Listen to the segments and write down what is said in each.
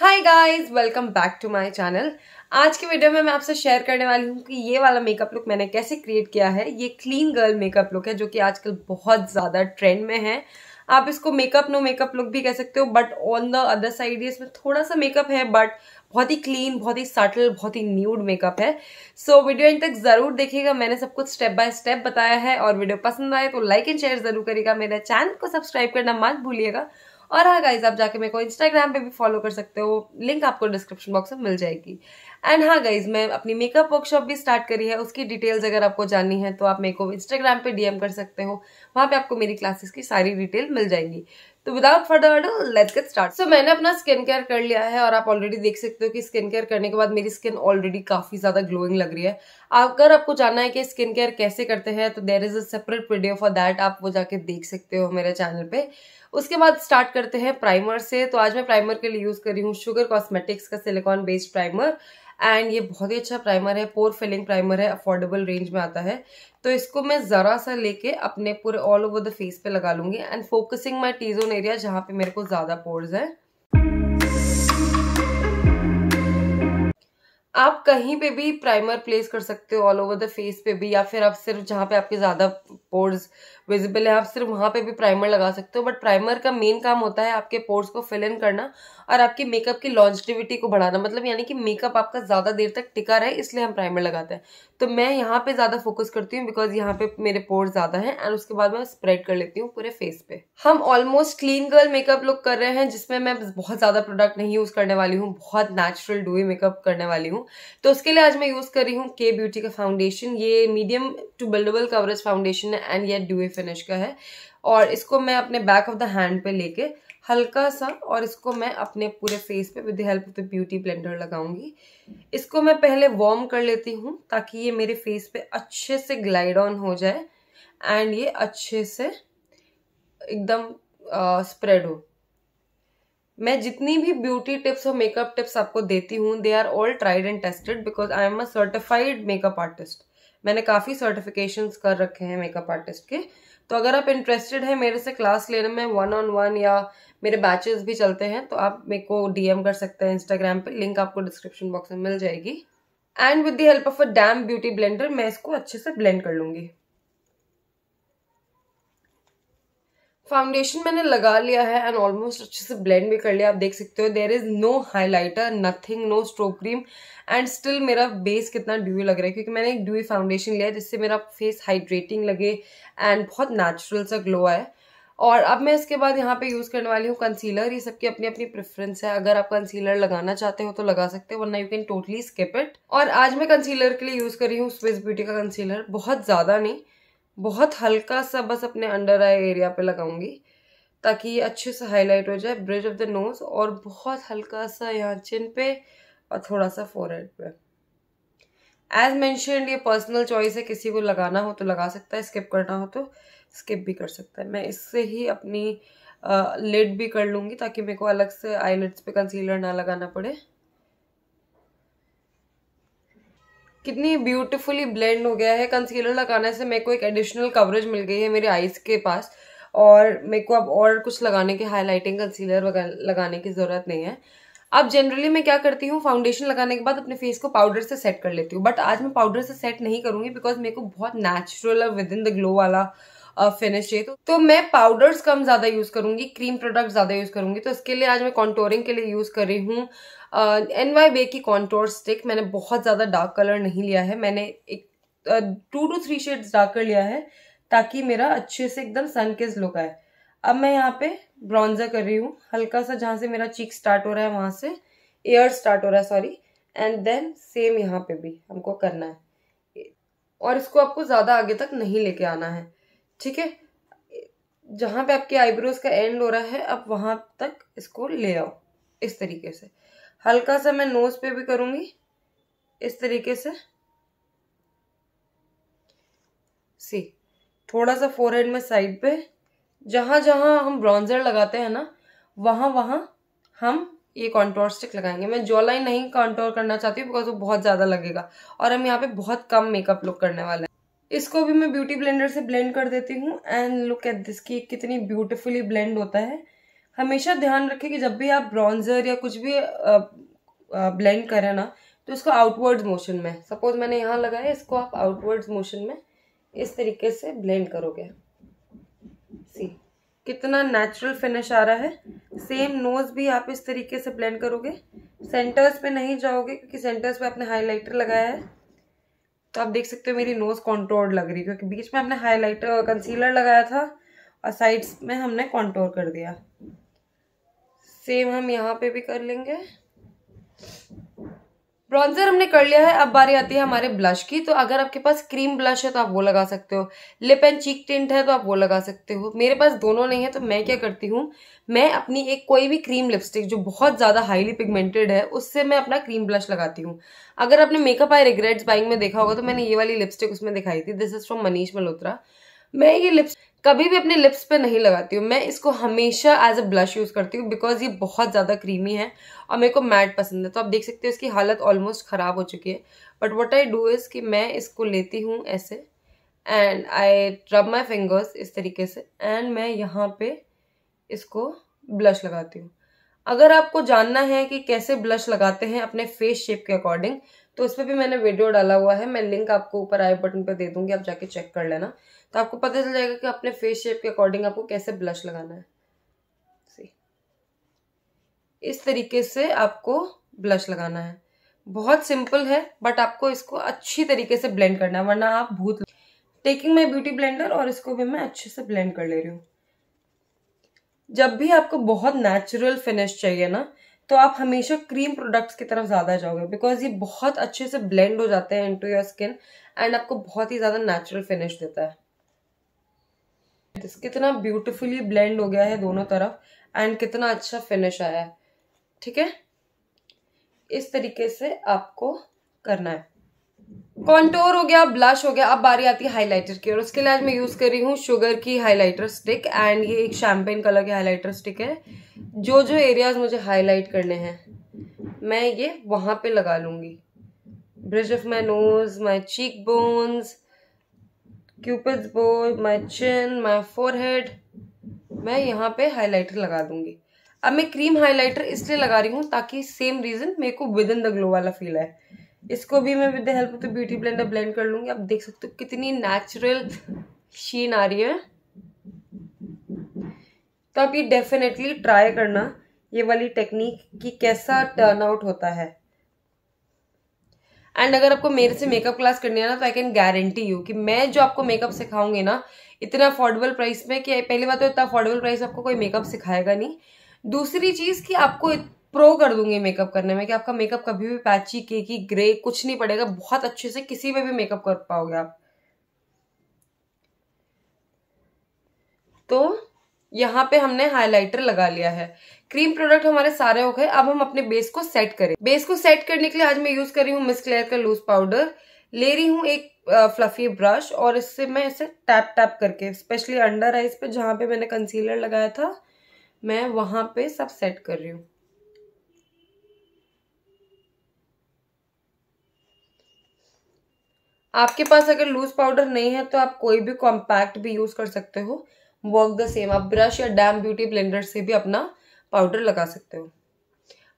high guys welcome back to my channel आज की video में मैं आपसे शेयर करने वाली हूँ कि ये वाला मेकअप लुक मैंने कैसे क्रिएट किया है ये क्लीन गर्ल मेकअप लुक है जो कि आजकल बहुत ज़्यादा ट्रेंड में है आप इसको मेकअप नो मेकअप लुक भी कह सकते हो but on the other side इसमें थोड़ा सा मेकअप है बट बहुत ही क्लीन बहुत ही सटल बहुत ही न्यूड मेकअप है सो so, वीडियो इन तक ज़रूर देखिएगा मैंने सब कुछ स्टेप बाय स्टेप बताया है और वीडियो पसंद आए तो लाइक एंड शेयर ज़रूर करिएगा मेरे चैनल को सब्सक्राइब करना मत भूलिएगा और हाँ गाइज आप जाके मेरे को इंस्टाग्राम पे भी फॉलो कर सकते हो लिंक आपको डिस्क्रिप्शन बॉक्स में मिल जाएगी एंड हाँ गाइज मैं अपनी मेकअप वर्कशॉप भी स्टार्ट करी है उसकी डिटेल्स अगर आपको जाननी है तो आप मेरे को इंस्टाग्राम पे डीएम कर सकते हो वहाँ पे आपको मेरी क्लासेस की सारी डिटेल मिल जाएंगी तो without further let's get start so मैंने अपना स्किन केयर कर लिया है और आप ऑलरेडी देख सकते हो कि स्किन केयर करने के बाद मेरी स्किन ऑलरेडी काफी ज्यादा ग्लोइंग लग रही है अगर आपको जानना है कि स्किन केयर कैसे करते हैं तो there is a separate video for that आप वो जाके देख सकते हो मेरे चैनल पे उसके बाद स्टार्ट करते हैं प्राइमर से तो आज मैं प्राइमर के लिए यूज कर रही हूँ शुगर कॉस्मेटिक्स का सिलिकॉन बेस्ड प्राइमर एंड ये बहुत ही अच्छा प्राइमर है पोर फिलिंग प्राइमर है अफोर्डेबल रेंज में आता है तो इसको मैं ज़रा सा लेके अपने पूरे ऑल ओवर द फेस पे लगा लूँगी and focusing my T zone area जहाँ पे मेरे को ज़्यादा पोर्स है आप कहीं पे भी प्राइमर प्लेस कर सकते हो ऑल ओवर द फेस पे भी या फिर आप सिर्फ जहाँ पे आपके ज़्यादा पोर्स विजिबल है आप सिर्फ वहाँ पे भी प्राइमर लगा सकते हो बट प्राइमर का मेन काम होता है आपके पोर्स को फिल इन करना और आपके मेकअप की लॉन्जिटिविटी को बढ़ाना मतलब यानी कि मेकअप आपका ज़्यादा देर तक टिका रहे इसलिए हम प्राइमर लगाते हैं तो मैं यहाँ पे ज़्यादा फोकस करती हूँ बिकॉज यहाँ पे मेरे पोर्स ज़्यादा हैं एंड उसके बाद मैं स्प्रेड कर लेती हूँ पूरे फेस पे हम almost clean girl makeup look कर रहे हैं जिसमें मैं बहुत ज़्यादा प्रोडक्ट नहीं यूज़ करने वाली हूँ बहुत नेचुरल डूई मेकअप करने वाली हूँ तो उसके लिए आज मैं यूज़ कर रही हूँ के ब्यूटी का फाउंडेशन ये medium to buildable coverage foundation है एंड ये डूए फिनिश का है और इसको मैं अपने बैक ऑफ द हैंड पे लेके हल्का सा और इसको मैं अपने पूरे फेस पे with the help of the beauty blender लगाऊंगी इसको मैं पहले वॉर्म कर लेती हूँ ताकि ये मेरे फेस पे अच्छे से ग्लाइड ऑन हो जाए एंड ये अच्छे से एकदम स्प्रेड हो मैं जितनी भी ब्यूटी टिप्स और मेकअप टिप्स आपको देती हूँ they are all tried and tested because I am a certified makeup artist मैंने काफ़ी सर्टिफिकेशंस कर रखे हैं मेकअप आर्टिस्ट के तो अगर आप इंटरेस्टेड हैं मेरे से क्लास लेने में वन ऑन वन या मेरे बैचेस भी चलते हैं तो आप मेरे को डीएम कर सकते हैं इंस्टाग्राम पे लिंक आपको डिस्क्रिप्शन बॉक्स में मिल जाएगी and with the help of a damp beauty blender मैं इसको अच्छे से ब्लेंड कर लूँगी फाउंडेशन मैंने लगा लिया है एंड ऑलमोस्ट अच्छे से ब्लेंड भी कर लिया आप देख सकते हो there is no highlighter nothing no strobe cream and still मेरा बेस कितना ड्यू लग रहा है क्योंकि मैंने एक ड्यू फाउंडेशन लिया है जिससे मेरा फेस हाइड्रेटिंग लगे एंड बहुत नेचुरल सा ग्लो आए और अब मैं इसके बाद यहाँ पे यूज़ करने वाली हूँ कंसीलर ये सबकी अपनी अपनी प्रेफरेंस है अगर आप कंसीलर लगाना चाहते हो तो लगा सकते हो वरना you can totally skip it और आज मैं कंसीलर के लिए यूज़ कर रही हूँ स्विस ब्यूटी का कंसीलर बहुत ज़्यादा नहीं बहुत हल्का सा बस अपने अंडर आई एरिया पे लगाऊंगी ताकि ये अच्छे से हाईलाइट हो जाए ब्रिज ऑफ द नोज़ और बहुत हल्का सा यहाँ चिन पे और थोड़ा सा फोरहेड पे एज मैंशन ये पर्सनल चॉइस है किसी को लगाना हो तो लगा सकता है स्किप करना हो तो स्किप भी कर सकता है मैं इससे ही अपनी लिड भी कर लूँगी ताकि मेरे को अलग से आईलेट्स पे कंसीलर ना लगाना पड़े कितनी ब्यूटीफुली ब्लेंड हो गया है कंसीलर लगाने से मेरे को एक एडिशनल कवरेज मिल गई है मेरे आईज के पास और मेरे को अब और कुछ लगाने के हाईलाइटिंग कंसीलर लगाने की ज़रूरत नहीं है अब जनरली मैं क्या करती हूँ फाउंडेशन लगाने के बाद अपने फेस को पाउडर से सेट कर लेती हूँ बट आज मैं पाउडर से सेट नहीं करूँगी बिकॉज मेरे को बहुत natural with in the glow वाला फिनिश चाहिए तो, तो मैं पाउडर्स कम ज़्यादा यूज़ करूंगी क्रीम प्रोडक्ट ज़्यादा यूज़ करूंगी तो इसके लिए आज मैं कॉन्टोरिंग के लिए यूज़ कर रही हूँ एन वाई बे की कॉन्टोर स्टिक मैंने बहुत ज़्यादा डार्क कलर नहीं लिया है मैंने एक टू टू थ्री शेड्स कर लिया है ताकि मेरा अच्छे से एकदम सन किस लुक आए अब मैं यहाँ पे ब्रॉन्जर कर रही हूँ हल्का सा जहाँ से मेरा चीक स्टार्ट हो रहा है वहां से एयर स्टार्ट हो रहा है सॉरी एंड देन सेम यहाँ पे भी हमको करना है और इसको आपको ज़्यादा आगे तक नहीं लेके आना है ठीक है जहाँ पे आपके आईब्रोज का एंड हो रहा है आप वहाँ तक इसको ले आओ इस तरीके से हल्का सा मैं नोज पे भी करूँगी इस तरीके से सी थोड़ा सा फोरहेड में साइड पे जहाँ जहाँ हम ब्रॉन्जर लगाते हैं ना वहाँ वहाँ हम ये कॉन्टोर स्टिक लगाएंगे मैं जॉ नहीं कॉन्ट्रोल करना चाहती हूँ बिकॉज वो बहुत ज़्यादा लगेगा और हम यहाँ पे बहुत कम मेकअप लुक करने वाले हैं इसको भी मैं ब्यूटी ब्लेंडर से ब्लेंड कर देती हूँ एंड लुक एट दिस की कितनी ब्यूटिफुली ब्लेंड होता है हमेशा ध्यान रखें कि जब भी आप ब्रॉन्जर या कुछ भी ब्लेंड करें ना तो इसको आउटवर्ड्स मोशन में सपोज मैंने यहाँ लगाया इसको आप आउटवर्ड्स मोशन में इस तरीके से ब्लेंड करोगे सी कितना नेचुरल फिनिश आ रहा है सेम नोज़ भी आप इस तरीके से ब्लेंड करोगे सेंटर्स पे नहीं जाओगे क्योंकि सेंटर्स पे आपने हाइलाइटर लगाया है तो आप देख सकते हो मेरी नोज़ कॉन्टोर लग रही है क्योंकि बीच में हमने हाईलाइटर कंसीलर लगाया था और साइड्स में हमने कॉन्टोर कर दिया सेम हम यहाँ पे भी कर लेंगे ब्रॉन्जर हमने कर लिया है अब बारी आती है हमारे ब्लश की तो अगर आपके पास क्रीम ब्लश है तो आप वो लगा सकते हो लिप एंड चीक टिंट है तो आप वो लगा सकते हो मेरे पास दोनों नहीं है तो मैं क्या करती हूँ मैं अपनी एक कोई भी क्रीम लिपस्टिक जो बहुत ज़्यादा हाईली पिगमेंटेड है उससे मैं अपना क्रीम ब्लश लगाती हूँ अगर आपने मेकअप आई रिग्रेट्स बाइंग में देखा होगा तो मैंने ये वाली लिपस्टिक उसमें दिखाई थी this is from Manish Malhotra मैं ये लिपस्टिक कभी भी अपने लिप्स पे नहीं लगाती हूँ मैं इसको हमेशा एज अ ब्लश यूज़ करती हूँ बिकॉज ये बहुत ज़्यादा क्रीमी है और मेरे को मैट पसंद है तो आप देख सकते हो इसकी हालत ऑलमोस्ट ख़राब हो चुकी है but what I do is कि मैं इसको लेती हूँ ऐसे एंड आई रब माई फिंगर्स इस तरीके से एंड मैं यहाँ पे इसको ब्लश लगाती हूँ अगर आपको जानना है कि कैसे ब्लश लगाते हैं अपने फेस शेप के अकॉर्डिंग तो उस पर भी मैंने वीडियो डाला हुआ है मैं लिंक आपको ऊपर आई बटन पर दे दूंगी आप जाके चेक कर लेना तो आपको पता चल जाएगा कि अपने फेस शेप के अकॉर्डिंग आपको कैसे ब्लश लगाना है सी इस तरीके से आपको ब्लश लगाना है बहुत सिंपल है बट आपको इसको अच्छी तरीके से ब्लेंड करना है वरना आप भूत टेकिंग माई ब्यूटी ब्लेंडर और इसको भी मैं अच्छे से ब्लेंड कर ले रही हूँ जब भी आपको बहुत नेचुरल फिनिश चाहिए ना तो आप हमेशा क्रीम प्रोडक्ट्स की तरफ ज़्यादा जाओगे बिकॉज ये बहुत अच्छे से ब्लेंड हो जाते हैं इनटू योर स्किन एंड आपको बहुत ही ज़्यादा नेचुरल फिनिश देता है कितना ब्यूटिफुली ब्लेंड हो गया है दोनों तरफ एंड कितना अच्छा फिनिश आया है ठीक है इस तरीके से आपको करना है कॉन्टोर हो गया ब्लश हो गया अब बारी आती है हाइलाइटर की और उसके लिए आज मैं यूज़ कर रही हूँ शुगर की हाइलाइटर स्टिक एंड ये एक शैम्पेन कलर की हाइलाइटर स्टिक है जो जो एरियाज मुझे हाईलाइट करने हैं मैं ये वहाँ पे लगा लूँगी bridge of my nose my cheek bones Cupid bow my chin my forehead मैं यहाँ पे हाईलाइटर लगा दूँगी अब मैं क्रीम हाईलाइटर इसलिए लगा रही हूँ ताकि सेम रीज़न मेरे को विद इन द ग्लो वाला फील है इसको भी मैं with the help of the beauty blender blend कर लूँगी आप देख सकते हो कितनी नेचुरल शीन आ रही है तो आप ये डेफिनेटली ट्राई करना ये वाली टेक्निक कि कैसा टर्न आउट होता है एंड अगर आपको मेरे से मेकअप क्लास करनी है ना तो आई कैन गारंटी यू कि मैं जो आपको मेकअप सिखाऊंगी ना इतना अफोर्डेबल प्राइस में कि पहली बात तो इतना अफोर्डेबल प्राइस आपको कोई मेकअप सिखाएगा नहीं दूसरी चीज़ कि आपको प्रो कर दूंगी मेकअप करने में कि आपका मेकअप कभी भी पैची केकी ग्रे कुछ नहीं पड़ेगा बहुत अच्छे से किसी में भी मेकअप कर पाओगे आप तो यहाँ पे हमने हाइलाइटर लगा लिया है क्रीम प्रोडक्ट हमारे सारे हो गए अब हम अपने बेस को सेट करें बेस को सेट करने के लिए आज मैं यूज कर रही हूँ मिस क्लेयर का लूज पाउडर ले रही हूँ एक फ्लफी ब्रश और इससे मैं इसे टैप टैप करके स्पेशली अंडर आइज पे जहाँ पे मैंने कंसीलर लगाया था मैं वहां पे सब सेट कर रही हूँ आपके पास अगर लूज पाउडर नहीं है तो आप कोई भी कॉम्पैक्ट भी यूज कर सकते हो वर्क द सेम आप ब्रश या डैम ब्यूटी ब्लेंडर से भी अपना पाउडर लगा सकते हो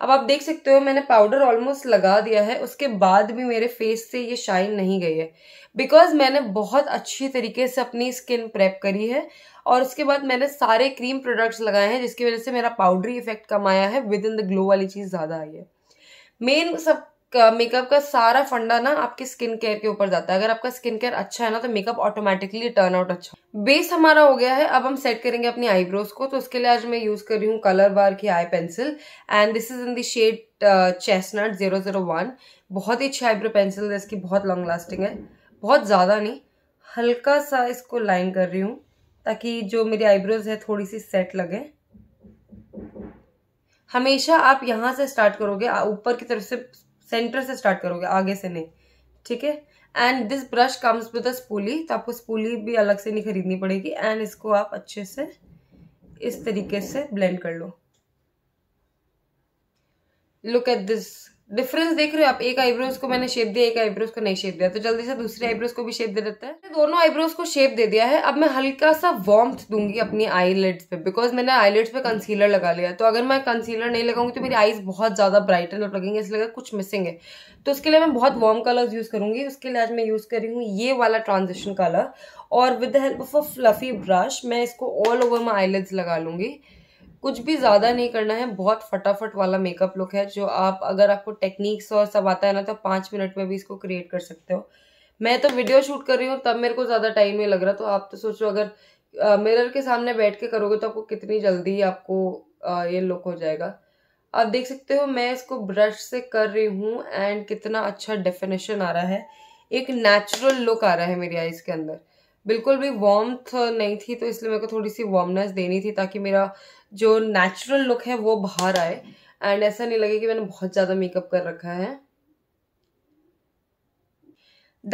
अब आप देख सकते हो मैंने पाउडर ऑलमोस्ट लगा दिया है उसके बाद भी मेरे फेस से ये शाइन नहीं गई है बिकॉज मैंने बहुत अच्छी तरीके से अपनी स्किन प्रेप करी है और उसके बाद मैंने सारे क्रीम प्रोडक्ट्स लगाए हैं जिसकी वजह से मेरा पाउडरी इफेक्ट कम आया है विद इन द ग्लो वाली चीज़ ज़्यादा आई है मेन सब मेकअप का सारा फंडा ना आपके स्किन केयर के ऊपर जाता है अगर आपका स्किन केयर अच्छा है ना तो मेकअप ऑटोमेटिकली टर्न आउट अच्छा बेस हमारा हो गया है अब हम सेट करेंगे अपनी आईब्रोज को तो उसके लिए आज मैं यूज कर रही हूँ कलर बार की eye pencil and this is in the shade chestnut zero zero one बहुत ही अच्छी आईब्रो पेंसिल है इसकी बहुत लॉन्ग लास्टिंग है बहुत ज़्यादा नहीं हल्का सा इसको लाइन कर रही हूँ ताकि जो मेरी आईब्रोज है थोड़ी सी सेट लगे हमेशा आप यहाँ से स्टार्ट करोगे ऊपर की तरफ से सेंटर से स्टार्ट करोगे आगे से नहीं ठीक है and this brush comes with a spoolie तो आपको स्पूली भी अलग से नहीं खरीदनी पड़ेगी एंड इसको आप अच्छे से इस तरीके से ब्लेंड कर लो लुक एट दिस डिफरेंस देख रहे हो आप एक आईब्रोज को मैंने शेप दिया एक आईब्रोज को नहीं शेप दिया तो जल्दी से दूसरे आईब्रोज को भी शेप दे देता है दोनों आईब्रोज को शेप दे दिया है अब मैं हल्का सा वॉर्म्थ दूंगी अपनी आईलेट्स पे बिकॉज मैंने आईलेट्स पे कंसीलर लगा लिया तो अगर मैं कंसीलर नहीं लगाऊंगी तो मेरी आईज बहुत ज्यादा ब्राइटन लगेंगे इसलिए कुछ मिसिंग है तो उसके लिए मैं बहुत वार्म कलर्स यूज करूंगी उसके लिए आज मैं यूज कर रही हूँ ये वाला ट्रांजिशन कलर और with the help of a fluffy brush मैं इसको ऑल ओवर माई आईलेट्स लगा लूंगी कुछ भी ज़्यादा नहीं करना है बहुत फटाफट वाला मेकअप लुक है जो आप अगर आपको टेक्निक्स और सब आता है ना तो पांच मिनट में भी इसको क्रिएट कर सकते हो मैं तो वीडियो शूट कर रही हूँ तब मेरे को ज़्यादा टाइम नहीं लग रहा तो आप तो सोचो अगर मिरर के सामने बैठ के करोगे तो आपको कितनी जल्दी आपको आ, ये लुक हो जाएगा आप देख सकते हो मैं इसको ब्रश से कर रही हूँ एंड कितना अच्छा डेफिनेशन आ रहा है एक नेचुरल लुक आ रहा है मेरी आईज के अंदर बिल्कुल भी वार्म नहीं थी तो इसलिए मेरे को थोड़ी सी वार्मनेस देनी थी ताकि मेरा जो नेचुरल लुक है वो बाहर आए एंड ऐसा नहीं लगे कि मैंने बहुत ज़्यादा मेकअप कर रखा है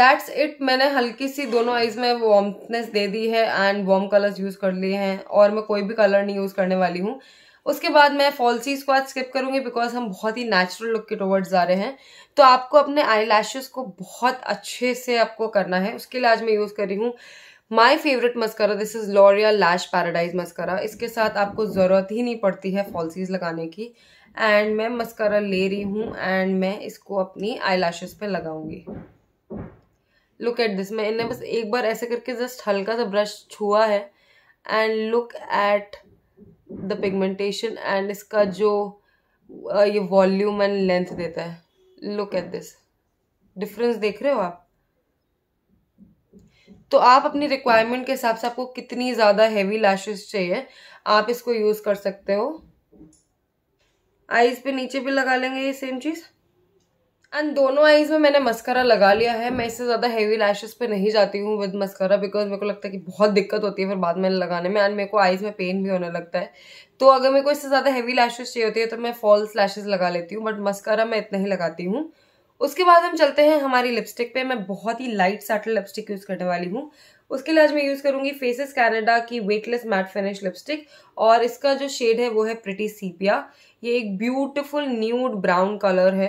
दैट्स इट मैंने हल्की सी दोनों आइज़ में वार्मनेस दे दी है एंड वार्म कलर्स यूज़ कर लिए हैं और मैं कोई भी कलर नहीं यूज़ करने वाली हूँ उसके बाद मैं फॉल्सीज को आज स्किप करूंगी बिकॉज हम बहुत ही नेचुरल लुक के टूवर्ड्स जा रहे हैं तो आपको अपने आई को बहुत अच्छे से आपको करना है उसके लिए आज मैं यूज़ कर रही हूँ my favourite mascara this is L'Oreal lash paradise mascara इसके साथ आपको ज़रूरत ही नहीं पड़ती है फॉल्सीज लगाने की एंड मैं मस्करा ले रही हूँ एंड मैं इसको अपनी आई लैशेज़ पर लगाऊंगी लुक एट दिस इन्हें बस एक बार ऐसे करके जस्ट हल्का सा ब्रश छुआ है and look at the pigmentation and इसका जो ये वॉल्यूम एंड लेंथ देता है लुक एट दिस डिफरेंस देख रहे हो आप तो आप अपनी रिक्वायरमेंट के हिसाब से आपको कितनी ज़्यादा हैवी लैशेस चाहिए आप इसको यूज़ कर सकते हो आईज पे नीचे भी लगा लेंगे ये सेम चीज़ एंड दोनों आईज में मैंने मस्करा लगा लिया है मैं इससे ज़्यादा हैवी लैशेस पे नहीं जाती हूँ विद मस्करा बिकॉज मेरे को लगता है कि बहुत दिक्कत होती है फिर बाद में लगाने में एंड मेरे को आईज में पेन भी होने लगता है तो अगर मेरे को इससे ज़्यादा हैवी लैशेज चाहिए होती है तो मैं फॉल्स लैशेज लगा लेती हूँ बट मस्करा मैं इतना ही लगाती हूँ उसके बाद हम चलते हैं हमारी लिपस्टिक पे मैं बहुत ही लाइट सैटल लिपस्टिक यूज़ करने वाली हूँ उसके लिए आज मैं यूज़ करूंगी फेसेस कैनेडा की वेटलेस मैट फिनिश लिपस्टिक और इसका जो शेड है वो है प्रिटी सीपिया ये एक ब्यूटिफुल न्यूड ब्राउन कलर है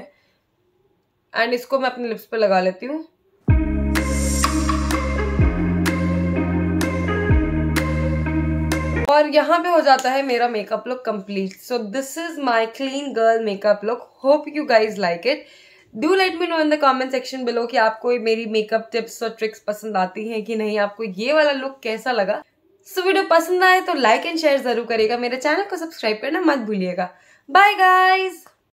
एंड इसको मैं अपने लिप्स पर लगा लेती हूँ और यहाँ पे हो जाता है मेरा makeup look complete so this is my clean girl makeup look hope you guys like it do let me know in the comment section below कि आपको मेरी मेकअप टिप्स और ट्रिक्स पसंद आती हैं कि नहीं आपको ये वाला लुक कैसा लगा सो वीडियो पसंद आए तो लाइक एंड शेयर जरूर करेगा मेरे चैनल को सब्सक्राइब करना मत भूलिएगा बाय गाइज़